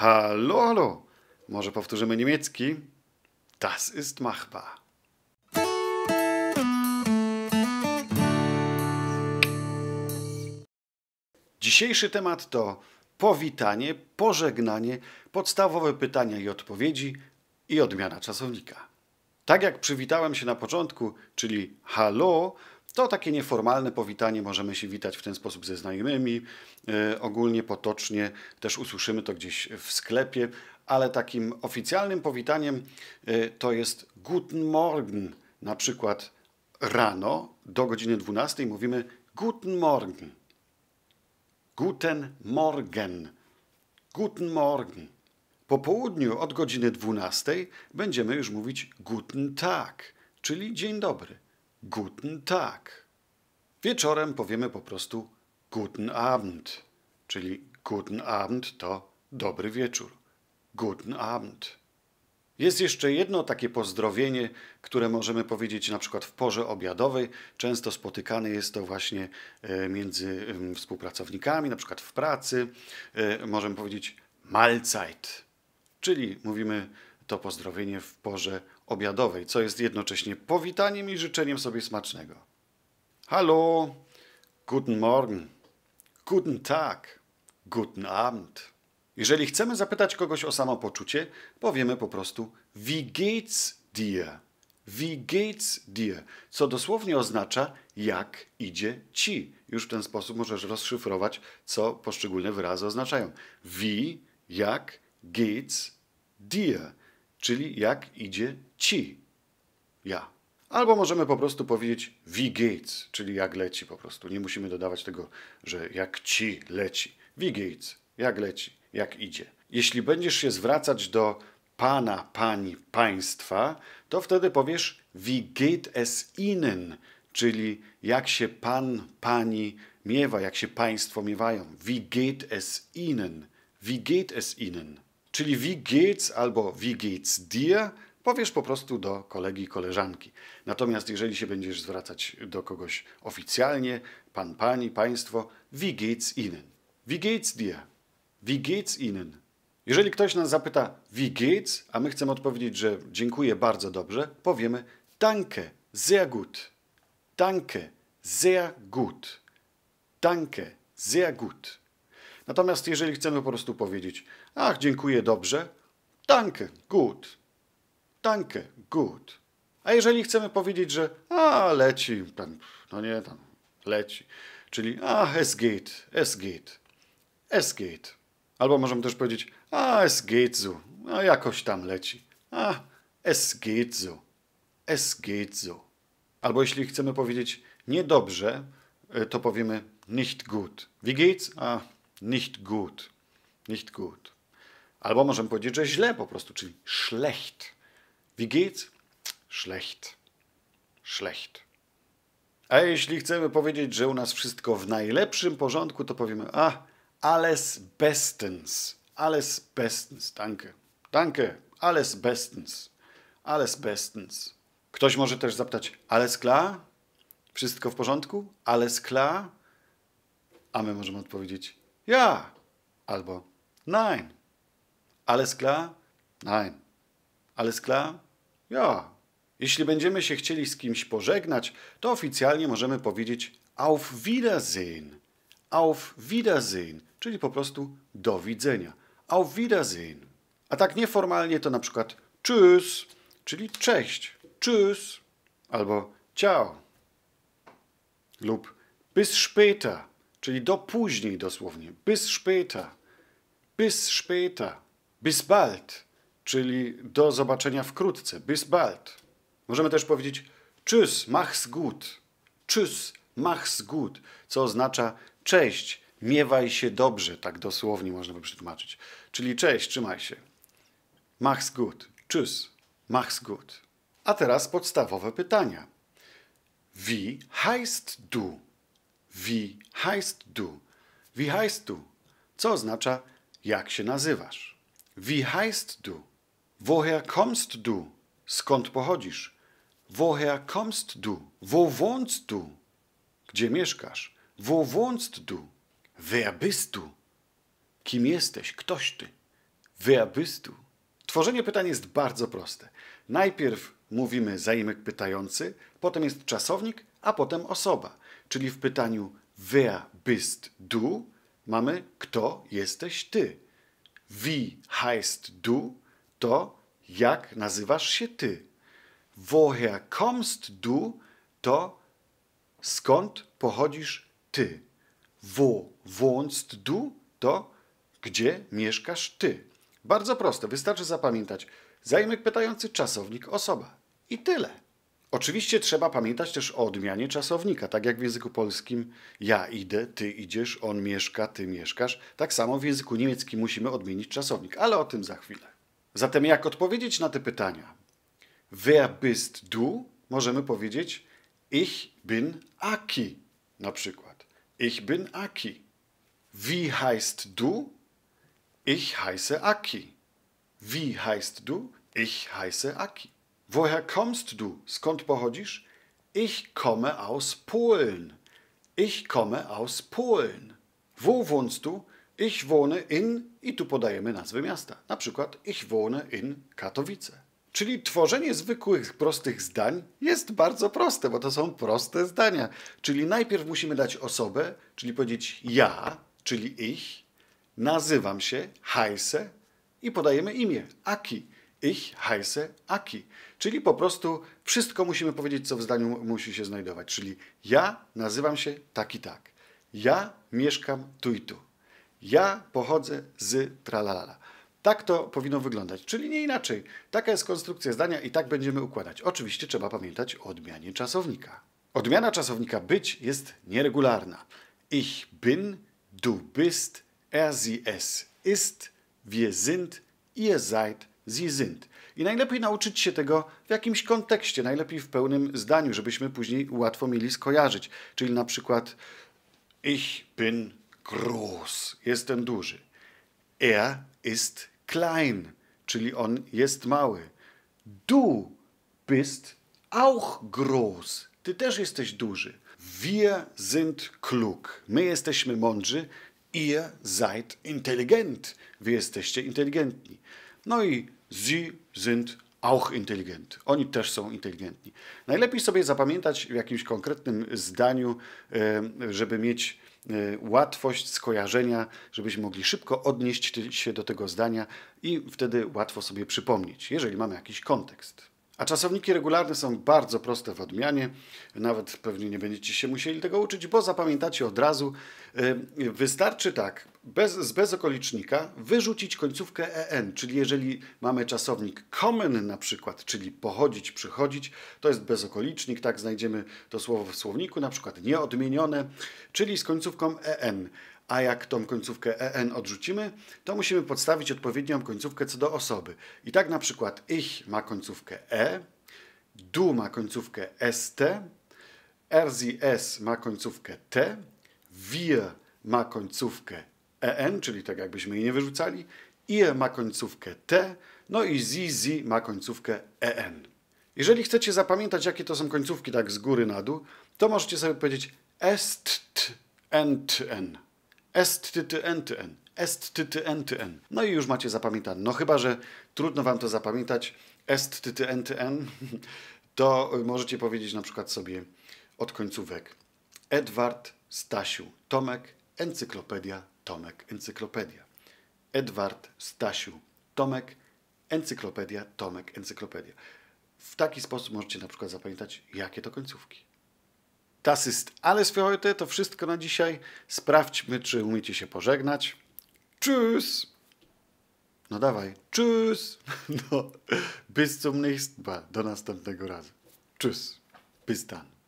Hallo, hallo. Może powtórzymy niemiecki? Das ist machbar. Dzisiejszy temat to powitanie, pożegnanie, podstawowe pytania i odpowiedzi i odmiana czasownika. Tak jak przywitałem się na początku, czyli hallo, to takie nieformalne powitanie, możemy się witać w ten sposób ze znajomymi, e, ogólnie potocznie też usłyszymy to gdzieś w sklepie, ale takim oficjalnym powitaniem e, to jest Guten Morgen, na przykład rano do godziny 12 mówimy Guten Morgen. Guten Morgen. Guten Morgen. Po południu od godziny 12 będziemy już mówić Guten Tag, czyli dzień dobry. Guten Tag. Wieczorem powiemy po prostu Guten Abend, czyli Guten Abend to dobry wieczór. Guten Abend. Jest jeszcze jedno takie pozdrowienie, które możemy powiedzieć na przykład w porze obiadowej. Często spotykane jest to właśnie e, między współpracownikami, na przykład w pracy. E, możemy powiedzieć Mahlzeit, czyli mówimy to pozdrowienie w porze obiadowej, co jest jednocześnie powitaniem i życzeniem sobie smacznego. Hallo, guten Morgen, guten Tag, guten Abend. Jeżeli chcemy zapytać kogoś o samopoczucie, powiemy po prostu Wie geht's dir? Wie geht's dir? Co dosłownie oznacza jak idzie ci. Już w ten sposób możesz rozszyfrować, co poszczególne wyrazy oznaczają. Wie, jak, geht's dir czyli jak idzie ci, ja. Albo możemy po prostu powiedzieć wie geht's, czyli jak leci po prostu. Nie musimy dodawać tego, że jak ci leci. Wie geht's, jak leci, jak idzie. Jeśli będziesz się zwracać do pana, pani, państwa, to wtedy powiesz wie geht es ihnen, czyli jak się pan, pani miewa, jak się państwo miewają. Wie geht es ihnen? Wie geht es ihnen? Czyli wie geht's albo wie geht's dir powiesz po prostu do kolegi, koleżanki. Natomiast jeżeli się będziesz zwracać do kogoś oficjalnie, pan, pani, państwo, wie geht's ihnen? Wie geht's dir? Wie geht's ihnen? Jeżeli ktoś nas zapyta wie geht's, a my chcemy odpowiedzieć, że dziękuję bardzo dobrze, powiemy danke, sehr gut. Danke, sehr gut. Danke, sehr gut. Natomiast jeżeli chcemy po prostu powiedzieć, ach, dziękuję dobrze, danke, gut, danke, gut. A jeżeli chcemy powiedzieć, że a, leci, ten, no nie, tam, leci, czyli ach, es geht, es geht, es geht. Albo możemy też powiedzieć, a, es geht so, no jakoś tam leci, a, es geht so, es geht so. Albo jeśli chcemy powiedzieć niedobrze, y, to powiemy nicht gut. Wie geht's? A, Nicht gut. Nicht gut. Albo możemy powiedzieć, że źle po prostu, czyli schlecht. Wie geht's? Schlecht. Schlecht. A jeśli chcemy powiedzieć, że u nas wszystko w najlepszym porządku, to powiemy a, alles bestens. Alles bestens. Danke. Danke. Alles bestens. Alles bestens. Ktoś może też zapytać, alles klar? Wszystko w porządku? Alles klar? A my możemy odpowiedzieć, ja. Albo nein. Alles klar? Nein. Alles klar? Ja. Jeśli będziemy się chcieli z kimś pożegnać, to oficjalnie możemy powiedzieć auf Wiedersehen. Auf Wiedersehen, czyli po prostu do widzenia. Auf Wiedersehen. A tak nieformalnie to na przykład tschüss, czyli cześć, tschüss, albo ciao lub bis später, czyli do później dosłownie. Bis später, bis später, bis bald, czyli do zobaczenia wkrótce, bis bald. Możemy też powiedzieć tschüss, mach's gut, tschüss, mach's gut, co oznacza cześć, miewaj się dobrze, tak dosłownie można by przetłumaczyć. Czyli cześć, trzymaj się. Mach's gut, tschüss, mach's gut. A teraz podstawowe pytania. Wie heißt du? Wie heißt du? Wie heißt du? Co oznacza jak się nazywasz? Wie heißt du? Woher kommst du? Skąd pochodzisz? Woher kommst du? Wo wohnst du? Gdzie mieszkasz? Wo wohnst du? Wer bist du? Kim jesteś? Ktoś ty? Wer bist du? Tworzenie pytań jest bardzo proste. Najpierw mówimy zaimek pytający, potem jest czasownik, a potem osoba. Czyli w pytaniu wer bist du mamy kto jesteś ty. Wie heißt du to jak nazywasz się ty. Woher kommst du to skąd pochodzisz ty. Wo wohnst du to gdzie mieszkasz ty. Bardzo proste, wystarczy zapamiętać. zajmik pytający czasownik osoba. I tyle. Oczywiście trzeba pamiętać też o odmianie czasownika. Tak jak w języku polskim ja idę, ty idziesz, on mieszka, ty mieszkasz, tak samo w języku niemieckim musimy odmienić czasownik, ale o tym za chwilę. Zatem jak odpowiedzieć na te pytania? Wer bist du? Możemy powiedzieć ich bin Aki na przykład. Ich bin Aki. Wie heißt du? Ich heiße Aki. Wie heißt du? Ich heiße Aki. Woher kommst du? Skąd pochodzisz? Ich komme aus Polen. Ich komme aus Polen. Wo wohnst du? Ich wohne in i tu podajemy nazwy miasta. Na przykład ich wohne in Katowice. Czyli tworzenie zwykłych, prostych zdań jest bardzo proste, bo to są proste zdania. Czyli najpierw musimy dać osobę, czyli powiedzieć ja, czyli ich, nazywam się, heiße i podajemy imię, Aki. Ich heiße Aki. Czyli po prostu wszystko musimy powiedzieć, co w zdaniu musi się znajdować. Czyli ja nazywam się tak i tak. Ja mieszkam tu i tu. Ja pochodzę z tralalala. Tak to powinno wyglądać, czyli nie inaczej. Taka jest konstrukcja zdania i tak będziemy układać. Oczywiście trzeba pamiętać o odmianie czasownika. Odmiana czasownika być jest nieregularna. Ich bin, du bist, er, sie, es ist, wir sind, ihr seid, Sie sind. I najlepiej nauczyć się tego w jakimś kontekście, najlepiej w pełnym zdaniu, żebyśmy później łatwo mieli skojarzyć. Czyli na przykład Ich bin groß, jestem duży. Er ist klein, czyli on jest mały. Du bist auch groß, ty też jesteś duży. Wir sind klug, my jesteśmy mądrzy. Ihr seid intelligent, wy jesteście inteligentni. No i Sie sind auch intelligent. Oni też są inteligentni. Najlepiej sobie zapamiętać w jakimś konkretnym zdaniu, e, żeby mieć e, łatwość skojarzenia, żebyśmy mogli szybko odnieść się do tego zdania i wtedy łatwo sobie przypomnieć, jeżeli mamy jakiś kontekst. A czasowniki regularne są bardzo proste w odmianie, nawet pewnie nie będziecie się musieli tego uczyć, bo zapamiętacie od razu. E, wystarczy tak, bez, z bezokolicznika wyrzucić końcówkę en, czyli jeżeli mamy czasownik common na przykład, czyli pochodzić, przychodzić, to jest bezokolicznik, tak znajdziemy to słowo w słowniku, na przykład nieodmienione, czyli z końcówką en. A jak tą końcówkę en odrzucimy, to musimy podstawić odpowiednią końcówkę co do osoby. I tak na przykład ich ma końcówkę e, du ma końcówkę st, rzs ma końcówkę t, wir ma końcówkę en, czyli tak jakbyśmy jej nie wyrzucali, i e ma końcówkę t, no i ZZ ma końcówkę en. Jeżeli chcecie zapamiętać, jakie to są końcówki tak z góry na dół, to możecie sobie powiedzieć est, ent, en, est, ty, ty, ent, en, est, ty, ty, ent, en. No i już macie zapamiętane. No chyba, że trudno wam to zapamiętać, est, ty, ty, ent, en, to możecie powiedzieć na przykład sobie od końcówek Edward, Stasiu, Tomek, Encyklopedia Tomek, Encyklopedia. Edward, Stasiu, Tomek, Encyklopedia, Tomek, Encyklopedia. W taki sposób możecie na przykład zapamiętać, jakie to końcówki. Das ist alles für heute. To wszystko na dzisiaj. Sprawdźmy, czy umiecie się pożegnać. Tschüss! No dawaj. Tschüss! No, bis zum nächsten Mal. Do następnego razu. Tschüss. Bis dann.